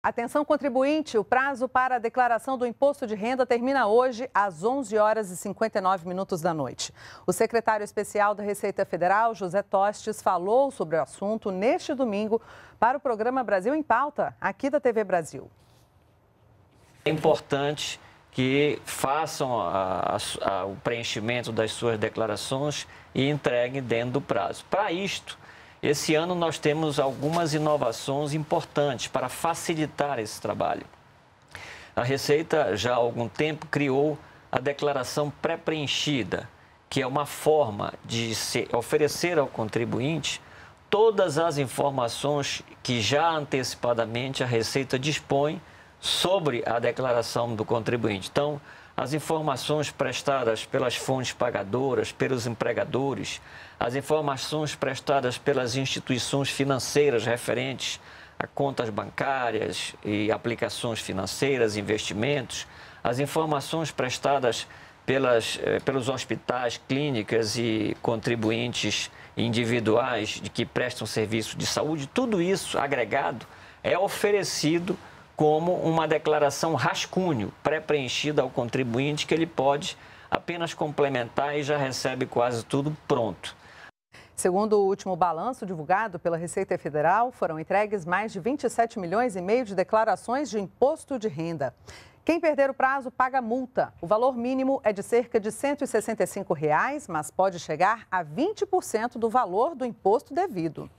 Atenção contribuinte, o prazo para a declaração do imposto de renda termina hoje às 11 horas e 59 minutos da noite. O secretário especial da Receita Federal, José Tostes, falou sobre o assunto neste domingo para o programa Brasil em Pauta, aqui da TV Brasil. É importante que façam a, a, a, o preenchimento das suas declarações e entreguem dentro do prazo. Para isto, esse ano nós temos algumas inovações importantes para facilitar esse trabalho. A Receita já há algum tempo criou a declaração pré-preenchida, que é uma forma de oferecer ao contribuinte todas as informações que já antecipadamente a Receita dispõe sobre a declaração do contribuinte. Então, as informações prestadas pelas fontes pagadoras, pelos empregadores, as informações prestadas pelas instituições financeiras referentes a contas bancárias e aplicações financeiras, investimentos, as informações prestadas pelas, eh, pelos hospitais, clínicas e contribuintes individuais de que prestam serviço de saúde, tudo isso agregado é oferecido como uma declaração rascunho pré-preenchida ao contribuinte que ele pode apenas complementar e já recebe quase tudo pronto. Segundo o último balanço divulgado pela Receita Federal, foram entregues mais de 27 milhões e meio de declarações de imposto de renda. Quem perder o prazo paga multa. O valor mínimo é de cerca de R$ 165, reais, mas pode chegar a 20% do valor do imposto devido.